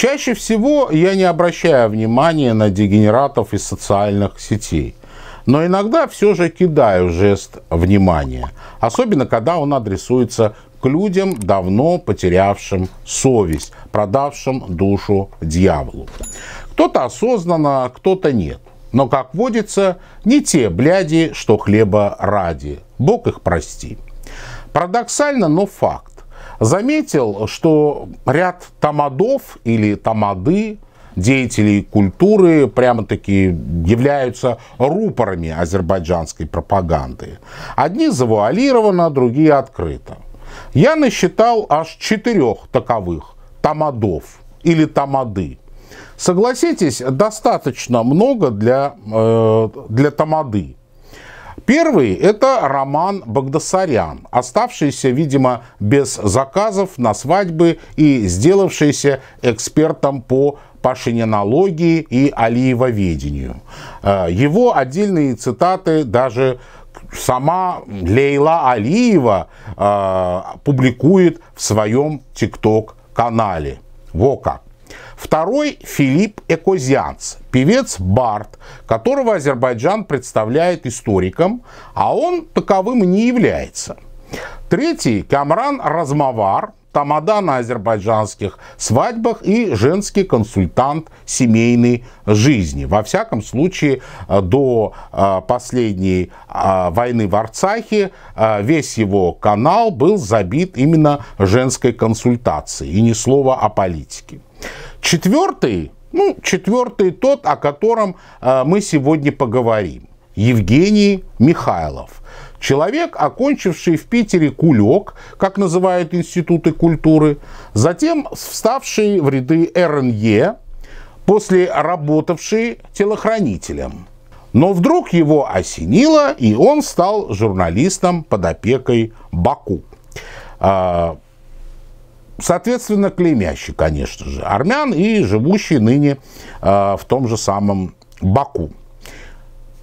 Чаще всего я не обращаю внимания на дегенератов из социальных сетей. Но иногда все же кидаю жест внимания. Особенно, когда он адресуется к людям, давно потерявшим совесть, продавшим душу дьяволу. Кто-то осознанно, кто-то нет. Но, как водится, не те бляди, что хлеба ради. Бог их прости. Парадоксально, но факт заметил, что ряд тамадов или тамады, деятелей культуры прямо-таки являются рупорами азербайджанской пропаганды. Одни завуалировано, другие открыто. Я насчитал аж четырех таковых тамадов или тамады. Согласитесь, достаточно много для, э, для тамады. Первый – это роман Багдасарян, оставшийся, видимо, без заказов на свадьбы и сделавшийся экспертом по пашининологии и алиевоведению. Э, его отдельные цитаты даже сама Лейла Алиева э, публикует в своем ТикТок-канале. Во как. Второй – Филипп Экозианц, певец Барт, которого Азербайджан представляет историком, а он таковым не является. Третий – Камран Размовар, тамада на азербайджанских свадьбах и женский консультант семейной жизни. Во всяком случае, э, до э, последней э, войны в Арцахе весь его канал был забит именно женской консультацией и ни слова о политике. Четвертый, ну, четвертый тот, о котором э, мы сегодня поговорим. Евгений Михайлов. Человек, окончивший в Питере кулек, как называют институты культуры, затем вставший в ряды РНЕ, после работавший телохранителем. Но вдруг его осенило, и он стал журналистом под опекой Баку. А, соответственно, клеймящий, конечно же, армян и живущий ныне э, в том же самом Баку.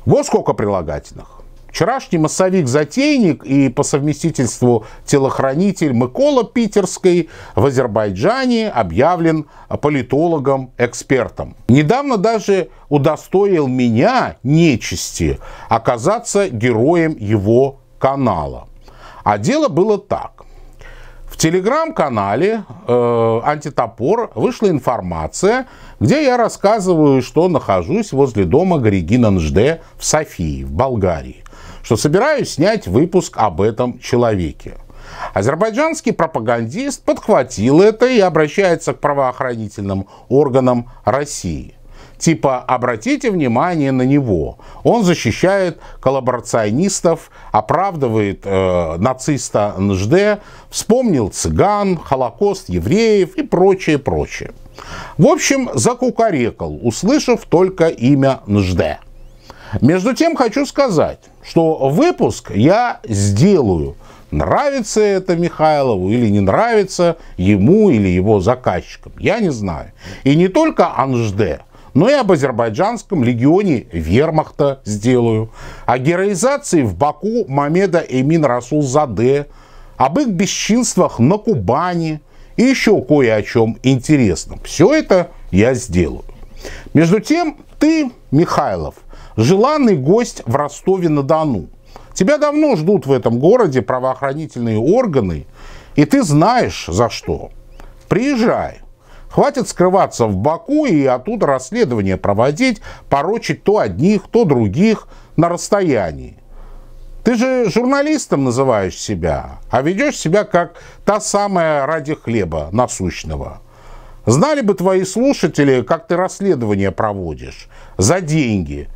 Вот сколько прилагательных. Вчерашний массовик-затейник и по совместительству телохранитель Микола Питерской в Азербайджане объявлен политологом-экспертом. Недавно даже удостоил меня, нечисти, оказаться героем его канала. А дело было так телеграм-канале э, «Антитопор» вышла информация, где я рассказываю, что нахожусь возле дома Горегина Нжде в Софии, в Болгарии, что собираюсь снять выпуск об этом человеке. Азербайджанский пропагандист подхватил это и обращается к правоохранительным органам России типа «обратите внимание на него». Он защищает коллаборационистов, оправдывает э, нациста НЖД, вспомнил цыган, холокост евреев и прочее, прочее. В общем, закукарекал, услышав только имя НЖД. Между тем хочу сказать, что выпуск я сделаю – Нравится это Михайлову или не нравится ему или его заказчикам, я не знаю. И не только Анжде, но ну и об азербайджанском легионе вермахта сделаю, о героизации в Баку Мамеда Эмин Расул Заде, об их бесчинствах на Кубани и еще кое о чем интересном. Все это я сделаю. Между тем, ты, Михайлов, желанный гость в Ростове-на-Дону. Тебя давно ждут в этом городе правоохранительные органы, и ты знаешь за что. Приезжай. Хватит скрываться в Баку и оттуда расследование проводить, порочить то одних, то других на расстоянии. Ты же журналистом называешь себя, а ведешь себя как та самая ради хлеба насущного. Знали бы твои слушатели, как ты расследование проводишь за деньги.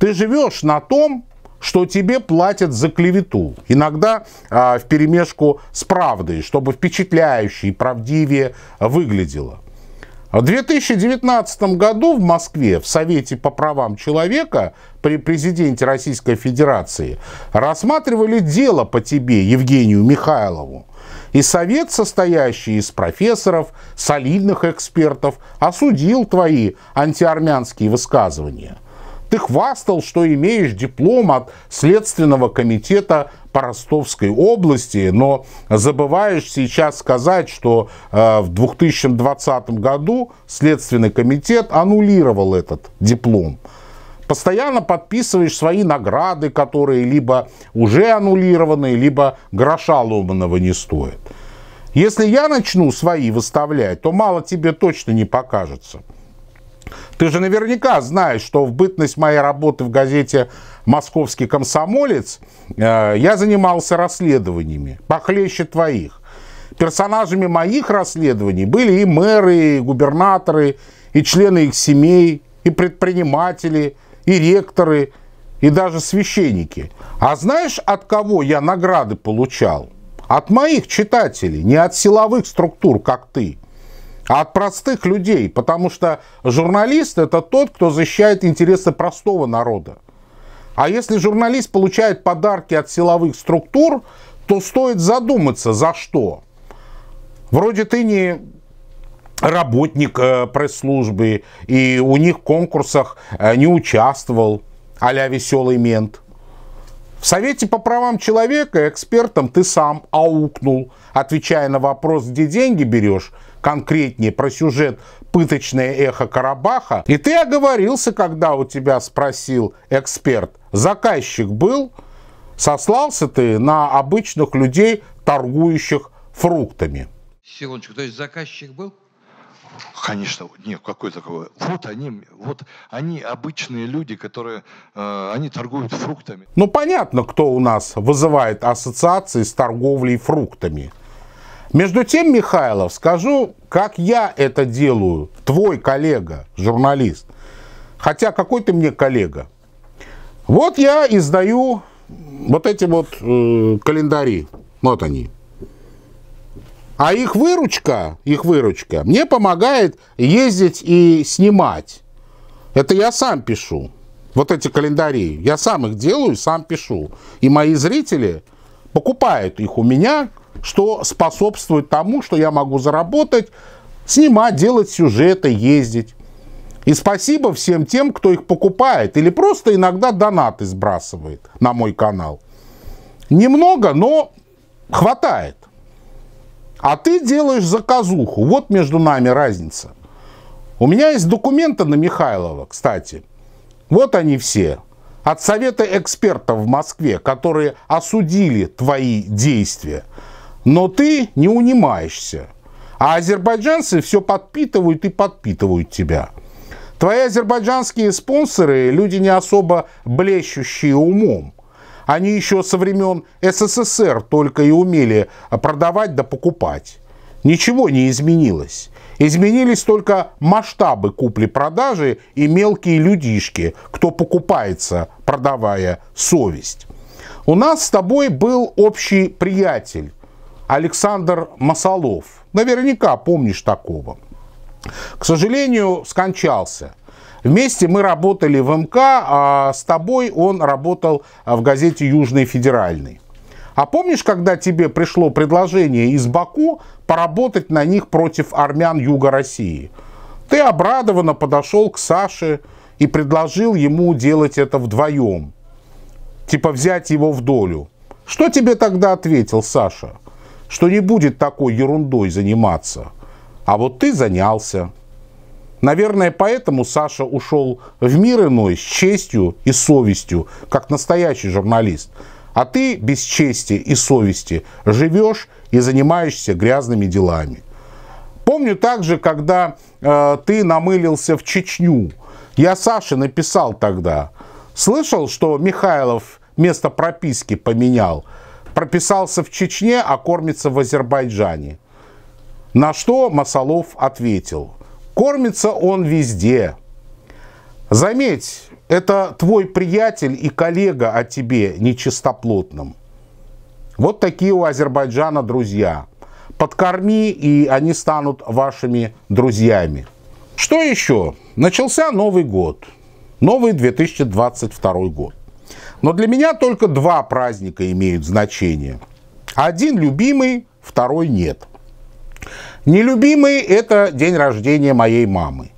Ты живешь на том, что тебе платят за клевету. Иногда а, в перемешку с правдой, чтобы впечатляюще и правдивее выглядело. А в 2019 году в Москве в Совете по правам человека при президенте Российской Федерации рассматривали дело по тебе, Евгению Михайлову. И совет, состоящий из профессоров, солидных экспертов, осудил твои антиармянские высказывания. Ты хвастал, что имеешь диплом от Следственного комитета по Ростовской области, но забываешь сейчас сказать, что э, в 2020 году Следственный комитет аннулировал этот диплом. Постоянно подписываешь свои награды, которые либо уже аннулированы, либо гроша ломаного не стоят. Если я начну свои выставлять, то мало тебе точно не покажется. Ты же наверняка знаешь, что в бытность моей работы в газете «Московский комсомолец» э, я занимался расследованиями, похлеще твоих. Персонажами моих расследований были и мэры, и губернаторы, и члены их семей, и предприниматели, и ректоры, и даже священники. А знаешь, от кого я награды получал? От моих читателей, не от силовых структур, как ты а от простых людей, потому что журналист это тот, кто защищает интересы простого народа. А если журналист получает подарки от силовых структур, то стоит задуматься, за что. Вроде ты не работник э, пресс-службы, и у них в конкурсах э, не участвовал, а веселый мент. В Совете по правам человека экспертом ты сам аукнул, отвечая на вопрос, где деньги берешь, конкретнее про сюжет «Пыточное эхо Карабаха». И ты оговорился, когда у тебя спросил эксперт, заказчик был, сослался ты на обычных людей, торгующих фруктами. Секундочку, то есть заказчик был? Конечно, нет, какой такой. Вот они, вот они обычные люди, которые, э, они торгуют фруктами. Ну понятно, кто у нас вызывает ассоциации с торговлей фруктами. Между тем, Михайлов, скажу, как я это делаю, твой коллега, журналист. Хотя какой ты мне коллега? Вот я издаю вот эти вот э, календари. Вот они. А их выручка, их выручка мне помогает ездить и снимать. Это я сам пишу. Вот эти календари. Я сам их делаю, сам пишу. И мои зрители покупают их у меня, что способствует тому, что я могу заработать, снимать, делать сюжеты, ездить. И спасибо всем тем, кто их покупает или просто иногда донаты сбрасывает на мой канал. Немного, но хватает. А ты делаешь заказуху. Вот между нами разница. У меня есть документы на Михайлова, кстати. Вот они все. От Совета экспертов в Москве, которые осудили твои действия но ты не унимаешься. А азербайджанцы все подпитывают и подпитывают тебя. Твои азербайджанские спонсоры – люди не особо блещущие умом. Они еще со времен СССР только и умели продавать да покупать. Ничего не изменилось. Изменились только масштабы купли-продажи и мелкие людишки, кто покупается, продавая совесть. У нас с тобой был общий приятель, Александр Масолов. Наверняка помнишь такого. К сожалению, скончался. Вместе мы работали в МК, а с тобой он работал в газете «Южный федеральный». А помнишь, когда тебе пришло предложение из Баку поработать на них против армян Юга России? Ты обрадованно подошел к Саше и предложил ему делать это вдвоем. Типа взять его в долю. Что тебе тогда ответил Саша? что не будет такой ерундой заниматься. А вот ты занялся. Наверное, поэтому Саша ушел в мир иной с честью и совестью, как настоящий журналист. А ты без чести и совести живешь и занимаешься грязными делами. Помню также, когда э, ты намылился в Чечню. Я Саше написал тогда. Слышал, что Михайлов место прописки поменял? прописался в Чечне, а кормится в Азербайджане. На что Масалов ответил, кормится он везде. Заметь, это твой приятель и коллега о тебе нечистоплотном. Вот такие у Азербайджана друзья. Подкорми, и они станут вашими друзьями. Что еще? Начался Новый год. Новый 2022 год. Но для меня только два праздника имеют значение. Один любимый, второй нет. Нелюбимый – это день рождения моей мамы.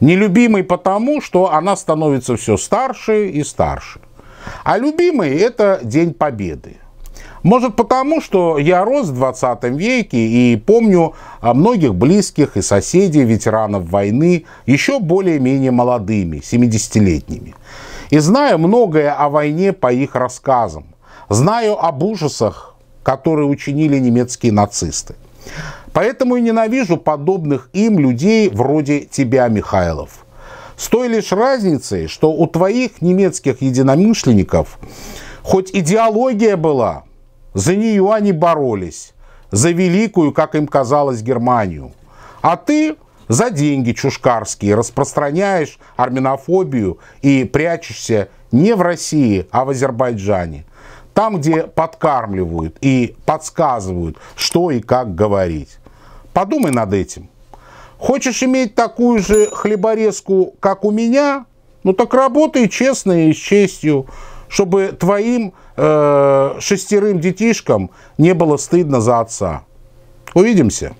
Нелюбимый потому, что она становится все старше и старше. А любимый – это День Победы. Может потому, что я рос в 20 веке и помню о а, многих близких и соседей ветеранов войны еще более-менее молодыми, 70-летними. И знаю многое о войне по их рассказам. Знаю об ужасах, которые учинили немецкие нацисты. Поэтому и ненавижу подобных им людей вроде тебя, Михайлов. С той лишь разницей, что у твоих немецких единомышленников хоть идеология была, за нее они боролись, за великую, как им казалось, Германию. А ты за деньги чушкарские распространяешь армянофобию и прячешься не в России, а в Азербайджане. Там, где подкармливают и подсказывают, что и как говорить. Подумай над этим. Хочешь иметь такую же хлеборезку, как у меня? Ну так работай честно и с честью, чтобы твоим э, шестерым детишкам не было стыдно за отца. Увидимся.